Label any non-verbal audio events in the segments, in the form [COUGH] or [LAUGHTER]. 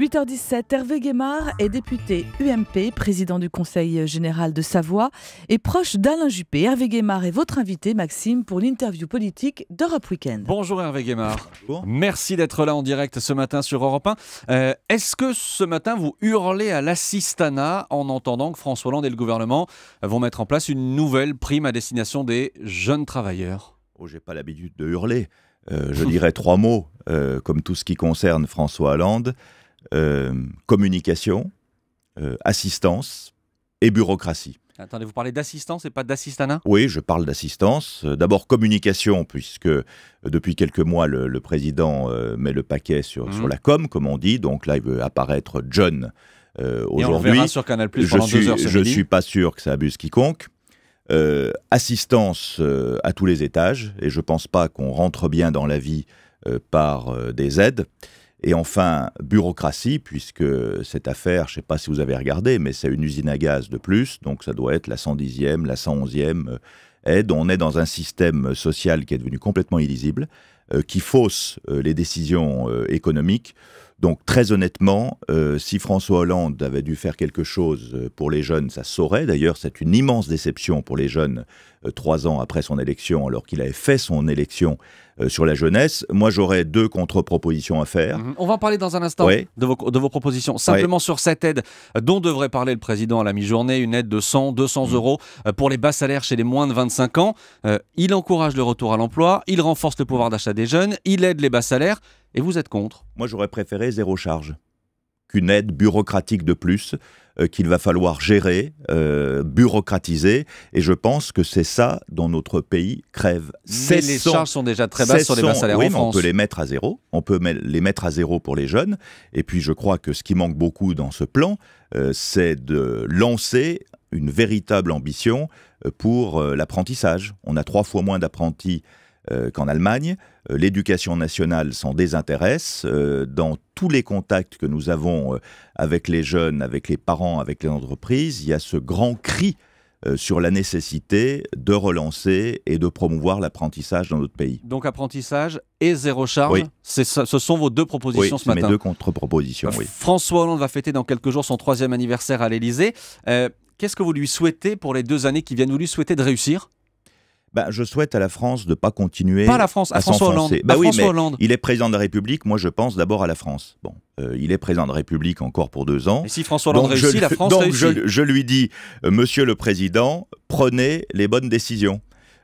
8h17, Hervé Guémard est député UMP, président du Conseil général de Savoie et proche d'Alain Juppé. Hervé Guémard est votre invité, Maxime, pour l'interview politique d'Europe Weekend. Bonjour Hervé Guémard. Merci d'être là en direct ce matin sur Europe 1. Euh, est-ce que ce matin vous hurlez à l'assistanat en entendant que François Hollande et le gouvernement vont mettre en place une nouvelle prime à destination des jeunes travailleurs Oh, j'ai pas l'habitude de hurler. Euh, je dirais trois mots, euh, comme tout ce qui concerne François Hollande. Euh, communication, euh, assistance et bureaucratie. Attendez, vous parlez d'assistance et pas d'assistana. Oui, je parle d'assistance. Euh, d'abord communication, puisque depuis quelques mois, le, président met le paquet sur, mhm. sur la com, comme on dit. Donc là, il veut apparaître John aujourd'hui. sur Canal pendant je suis, heures Je ne suis pas sûr que ça abuse quiconque. assistance à tous les étages, et je ne pense pas qu'on rentre bien dans la vie par des aides. Et enfin, bureaucratie, puisque cette affaire, je ne sais pas si vous avez regardé, mais c'est une usine à gaz de plus, donc ça doit être la 110e, la 111e aide. Euh, On est dans un système social qui est devenu complètement illisible, euh, qui fausse euh, les décisions économiques. Donc très honnêtement, euh, si François Hollande avait dû faire quelque chose euh, pour les jeunes, ça saurait. D'ailleurs, c'est une immense déception pour les jeunes euh, trois ans après son élection, alors qu'il avait fait son élection sur la jeunesse. Moi, j'aurais deux contre-propositions à faire. Mhm. On va en parler dans un instant de, vos, propositions. Simplement sur cette aide dont devrait parler le président à la mi-journée, une aide de 100, 200 mhm. euros pour les bas salaires chez les moins de 25 ans. il encourage le retour à l'emploi, il renforce le pouvoir d'achat des jeunes, il aide les bas salaires. Et vous êtes contre Moi, j'aurais préféré zéro charge qu'une aide bureaucratique de plus euh, qu'il va falloir gérer, euh, bureaucratiser. Et je pense que c'est ça dont notre pays crève. les charges sont déjà très basses sur les bas salaires On peut les mettre à zéro. On peut les mettre à zéro pour les jeunes. Et puis je crois que ce qui manque beaucoup dans ce plan, euh, c'est de lancer une véritable ambition pour l'apprentissage. On a trois fois moins d'apprentis euh, qu'en Allemagne, euh, l'éducation nationale s'en désintéresse. Euh, dans tous les contacts que nous avons avec les jeunes, avec les parents, avec les entreprises, il y a ce grand cri sur la nécessité de relancer et de promouvoir l'apprentissage dans notre pays. Donc apprentissage et zéro charge, oui. ce sont vos deux propositions ce matin. Mes deux contre-propositions. Oui. François Hollande va fêter dans quelques jours son troisième anniversaire à l'Élysée. Qu'est-ce que vous lui souhaitez pour les deux années qui viennent Vous lui souhaitez de réussir bah, je souhaite à la France de pas continuer. à la France, à, François Hollande. Bah oui, il est président de la République. Moi, je pense d'abord à la France. Bon, euh, il est président de la République encore pour deux ans. Et si François Hollande réussit, la France réussit. Je, je lui dis, euh, Monsieur le Président, prenez les bonnes décisions.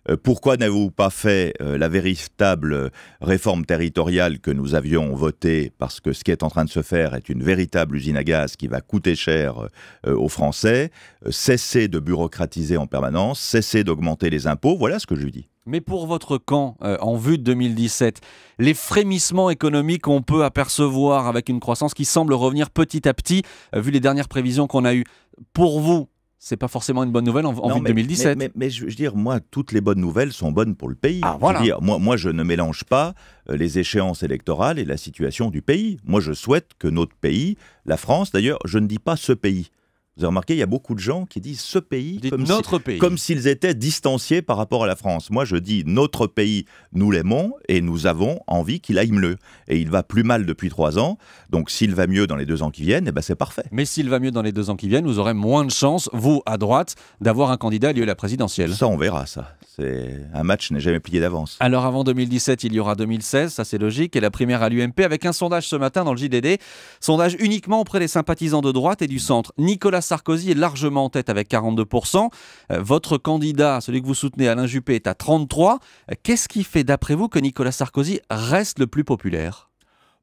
Euh, pourquoi n'avez-vous pas fait euh, la véritable euh, réforme territoriale que nous avions votée Parce que ce qui est en train de se faire est une véritable usine à gaz qui va coûter cher aux Français. cessez de bureaucratiser en permanence, cessez d'augmenter les impôts. Voilà ce que je lui dis. Mais pour votre camp, en vue de 2017, les frémissements économiques qu'on peut apercevoir avec une croissance qui semble revenir petit à petit, vu les dernières prévisions qu'on a eues, pour vous, c'est pas forcément une bonne nouvelle en, 2017. Mais, je veux dire, moi, toutes les bonnes nouvelles sont bonnes pour le pays. Ah, moi, moi, je ne mélange pas euh, les échéances électorales et la situation du pays. Moi, je souhaite que notre pays, la France d'ailleurs, je ne dis pas ce pays, vous avez remarqué, il y a beaucoup de gens qui disent ce pays, comme, notre pays. comme s'ils étaient distanciés par rapport à la France. Moi, je dis notre pays, nous l'aimons et nous avons envie qu'il aille mieux. Et il va plus mal depuis trois ans. Donc, s'il va mieux dans les deux ans qui viennent, eh ben, c'est parfait. Mais s'il va mieux dans les deux ans qui viennent, vous aurez moins de chances, vous, à droite, d'avoir un candidat à lieu à la présidentielle. Ça, on verra, ça. C'est Un match n'est jamais plié d'avance. Alors, avant 2017, il y aura 2016, ça c'est logique, et la primaire à l'UMP avec un sondage ce matin dans le JDD. Sondage uniquement auprès des sympathisants de droite et du centre. Nicolas Sarkozy est largement en tête avec 42%. Euh, votre candidat, celui que vous soutenez, Alain Juppé, est à 33%. Euh, qu'est-ce qui fait, d'après vous, que Nicolas Sarkozy reste le plus populaire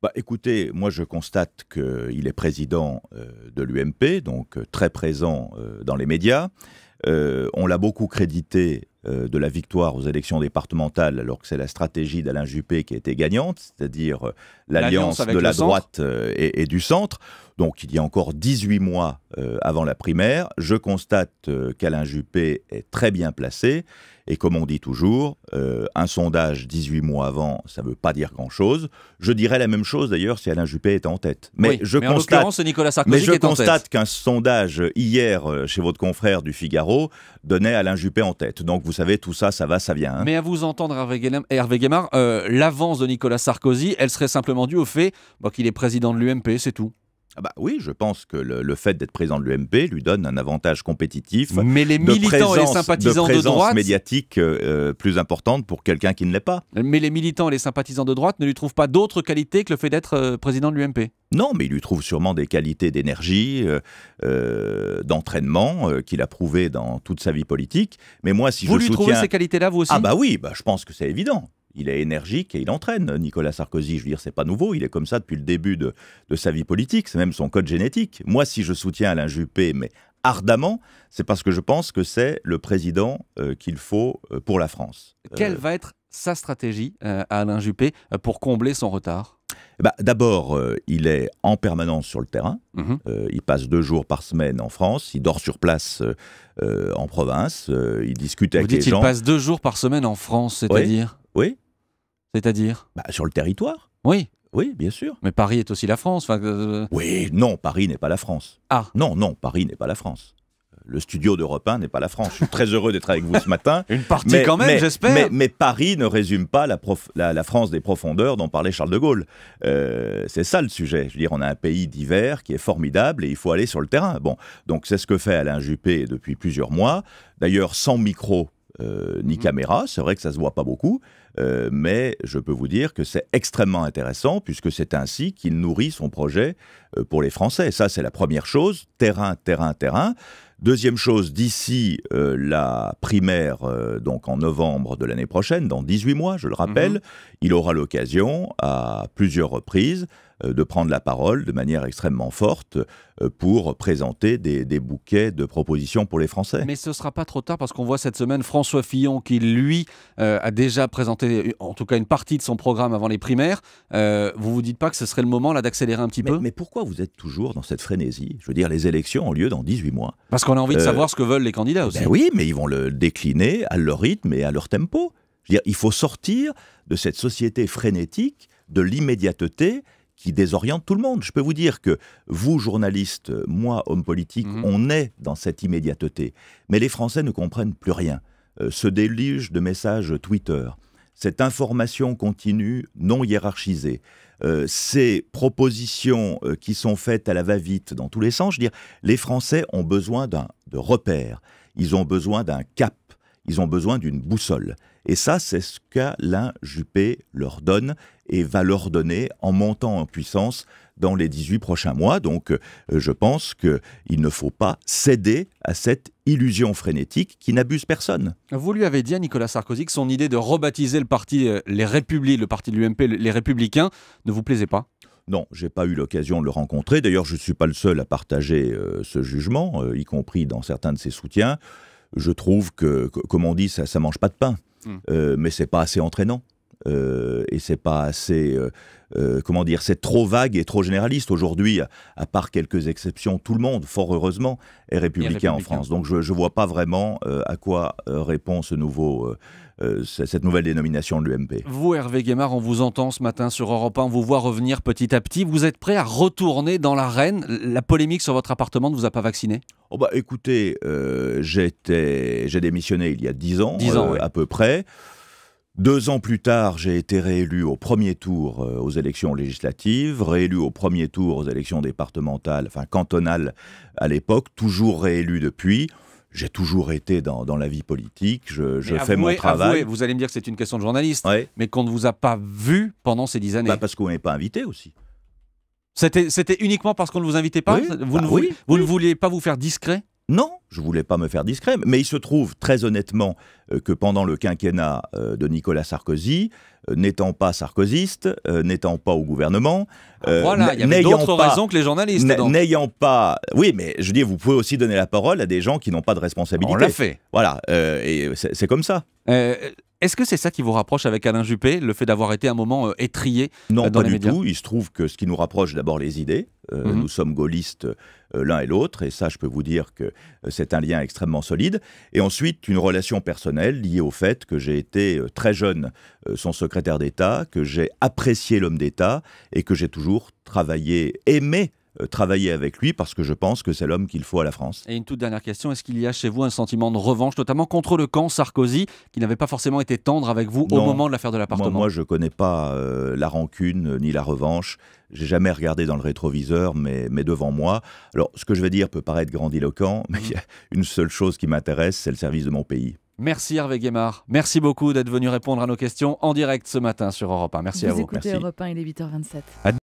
bah, écoutez, moi je constate qu'il est président euh, de l'UMP, donc très présent dans les médias. on l'a beaucoup crédité de la victoire aux élections départementales, alors que c'est la stratégie d'Alain Juppé qui a été gagnante, c'est-à-dire l'alliance de la droite et, du centre. Donc il y a encore 18 mois euh, avant la primaire, je constate euh, qu'Alain Juppé est très bien placé. Et comme on dit toujours, euh, un sondage 18 mois avant, ça ne veut pas dire grand-chose. Je dirais la même chose d'ailleurs si Alain Juppé était en tête. Mais je constate, Nicolas qu'un sondage hier chez votre confrère du Figaro donnait Alain Juppé en tête. Donc vous savez, tout ça, ça va, ça vient. Hein. Mais à vous entendre, Hervé Guémard, l'avance de Nicolas Sarkozy, elle serait simplement due au fait bah, qu'il est président de l'UMP, c'est tout ah bah oui, je pense que le, fait d'être président de l'UMP lui donne un avantage compétitif. Mais les militants et sympathisants de, droite médiatique euh, plus importante pour quelqu'un qui ne l'est pas. Mais les militants et les sympathisants de droite ne lui trouvent pas d'autres qualités que le fait d'être euh, président de l'UMP. Non, mais il lui trouve sûrement des qualités d'énergie, euh, d'entraînement qu'il a prouvé dans toute sa vie politique. Mais moi, si vous je lui trouvez ces qualités-là vous aussi Ah bah oui, bah, je pense que c'est évident il est énergique et il entraîne Nicolas Sarkozy. Je veux dire, c'est pas nouveau. Il est comme ça depuis le début de, sa vie politique. C'est même son code génétique. Moi, si je soutiens Alain Juppé, mais ardemment, c'est parce que je pense que c'est le président euh, qu'il faut euh, pour la France. Quelle euh, va être sa stratégie Alain Juppé pour combler son retard bah, D'abord, il est en permanence sur le terrain. Mhm. il passe deux jours par semaine en France. Il dort sur place en province. il discute avec les il gens. Il passe deux jours par semaine en France, c'est-à-dire oui. C'est-à-dire bah, Sur le territoire. Oui. Oui, bien sûr. Mais Paris est aussi la France. Euh, oui, non, Paris n'est pas la France. Ah. Non, non, Paris n'est pas la France. Euh, le studio d'Europe 1 n'est pas la France. Je suis très heureux d'être avec vous ce matin. [LAUGHS] Une partie mais, quand même, j'espère. Mais, Paris ne résume pas la, France des profondeurs dont parlait Charles de Gaulle. Euh, c'est ça le sujet. Je veux dire, on a un pays divers qui est formidable et il faut aller sur le terrain. Bon, donc c'est ce que fait Alain Juppé depuis plusieurs mois. D'ailleurs, sans micro euh, ni mhm. caméra. C'est vrai que ça se voit pas beaucoup, euh, mais je peux vous dire que c'est extrêmement intéressant puisque c'est ainsi qu'il nourrit son projet euh, pour les Français. Ça, c'est la première chose. Terrain, terrain, terrain. Deuxième chose, d'ici la primaire, donc en novembre de l'année prochaine, dans 18 mois, je le rappelle, mhm. il aura l'occasion à plusieurs reprises euh, de prendre la parole de manière extrêmement forte euh, pour présenter des, bouquets de propositions pour les Français. Mais ce ne sera pas trop tard parce qu'on voit cette semaine François Fillon qui, lui, euh, a déjà présenté en tout cas une partie de son programme avant les primaires. Vous vous vous dites pas que ce serait le moment là d'accélérer un petit peu Mais pourquoi vous êtes toujours dans cette frénésie Je veux dire, les élections ont lieu dans 18 mois. Parce qu'on a envie de savoir ce que veulent les candidats aussi. Ben oui, mais ils vont le décliner à leur rythme et à leur tempo. Je veux dire, il faut sortir de cette société frénétique, de l'immédiateté qui désoriente tout le monde. Je peux vous dire que vous, journalistes, moi, homme politique, mhm. on est dans cette immédiateté. Mais les Français ne comprennent plus rien. ce euh, déluge de messages Twitter, cette information continue non hiérarchisée, euh, ces propositions euh, qui sont faites à la va-vite dans tous les sens, je veux dire, les Français ont besoin de repères, ils ont besoin d'un cap. Ils ont besoin d'une boussole. Et ça, c'est ce qu'Alain Juppé leur donne et va leur donner en montant en puissance dans les 18 prochains mois. Donc euh, je pense qu'il ne faut pas céder à cette illusion frénétique qui n'abuse personne. Vous lui avez dit à Nicolas Sarkozy que son idée de rebaptiser le parti euh, Les Républicains, le parti de l'UMP, les Républicains, ne vous plaisait pas non, j'ai pas eu l'occasion de le rencontrer. D'ailleurs, je ne suis pas le seul à partager euh, ce jugement, y compris dans certains de ses soutiens je trouve que, comme on dit, ça ne mange pas de pain. Hmm. Euh, mais c'est pas assez entraînant. Euh, et c'est pas assez, euh, euh, comment dire, c'est trop vague et trop généraliste. Aujourd'hui, à, part quelques exceptions, tout le monde, fort heureusement, est républicain, en France. Donc je ne vois pas vraiment à quoi répond ce nouveau, cette nouvelle dénomination de l'UMP. Vous, Hervé Guémard, on vous entend ce matin sur Europe 1, on vous voit revenir petit à petit. Vous êtes prêt à retourner dans l'arène La polémique sur votre appartement ne vous a pas vacciné Oh bah écoutez, j'ai démissionné il y a 10 ans, à peu près. Deux ans plus tard, j'ai été réélu au premier tour euh, aux élections législatives, réélu au premier tour aux élections départementales, enfin cantonales à l'époque, toujours réélu depuis. J'ai toujours été dans, la vie politique, je, fais mon travail. vous allez me dire que c'est une question de journaliste, mais qu'on ne vous a pas vu pendant ces dix années. Bah, parce qu'on n'est pas invité aussi. C'était uniquement parce qu'on ne vous invitait pas vous, bah vous ne vouliez pas vous faire discret non, je ne voulais pas me faire discret, mais il se trouve très honnêtement euh, que pendant le quinquennat euh, de Nicolas Sarkozy, euh, n'étant pas sarkozyste, n'étant pas au gouvernement, ah, voilà, il y d'autres raisons que les journalistes. N'ayant pas, oui, mais je dis, vous pouvez aussi donner la parole à des gens qui n'ont pas de responsabilité. On l'a fait. Voilà, et c'est comme ça. Est-ce que c'est ça qui vous rapproche avec Alain Juppé, le fait d'avoir été un moment étrier euh, étrié euh, Non, pas du tout. Il se trouve que ce qui nous rapproche, d'abord les idées. Euh, mhm. Nous sommes gaullistes l'un et l'autre, et ça, je peux vous dire que c'est un lien extrêmement solide. Et ensuite, une relation personnelle liée au fait que j'ai été très jeune son secrétaire d'État, que j'ai apprécié l'homme d'État et que j'ai toujours travaillé, aimé euh, travailler avec lui parce que je pense que c'est l'homme qu'il faut à la France. Et une toute dernière question, est-ce qu'il y a chez vous un sentiment de revanche, notamment contre le camp Sarkozy, qui n'avait pas forcément été tendre avec vous au moment de l'affaire de l'appartement moi, moi, je ne connais pas euh, la rancune ni la revanche. J'ai jamais regardé dans le rétroviseur, mais, mais, devant moi. Alors, ce que je vais dire peut paraître grandiloquent, mais mhm. il y a une seule chose qui m'intéresse, c'est le service de mon pays. Merci Hervé Guémard. Merci beaucoup d'être venu répondre à nos questions en direct ce matin sur Europe 1. Merci à vous. Écoutez Merci. Europe 1, il est 8h27.